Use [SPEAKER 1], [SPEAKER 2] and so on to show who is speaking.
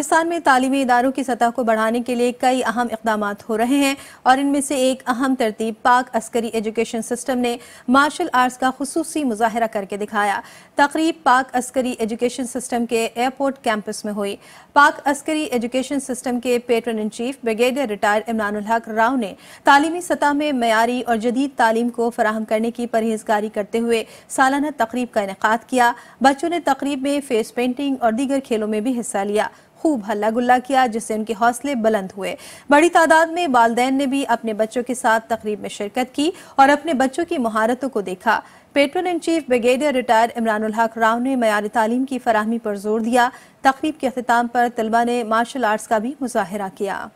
[SPEAKER 1] पाकिस्तान में तालीमी इदारों की सतह को बढ़ाने के लिए कई अहम इकदाम हो रहे हैं और इनमें से एक अहम तरतीब पाक अस्करी एजुकेशन सिस्टम ने मार्शल आर्ट्स का खसूस मुजाहरा करके दिखाया तकरीब पाक अस्करी एजुकेशन सिस्टम के एयरपोर्ट कैंपस में हुई पाक अस्करी एजुकेशन सिस्टम के patron in chief brigadier retired Imran Haq Rao ने तालीमी सतह में मयारी और जदीद तालीम को फराहम करने की परहेजगारी करते हुए सालाना तकरीब का इनका किया बच्चों ने तकरीब में फेस पेंटिंग और दीगर खेलों में भी हिस्सा लिया खूब हल्ला गुल्ला किया जिससे उनके हौसले बुलंद हुए बड़ी तादाद में वालदेन ने भी अपने बच्चों के साथ तकरीब में शिरकत की और अपने बच्चों की महारतों को देखा patron in chief brigadier retired Imran Haq Rao ने मैार तालीम की फराहमी पर जोर दिया तकरीब के अख्ताम पर तलबा ने मार्शल आर्ट्स का भी मुजाहरा किया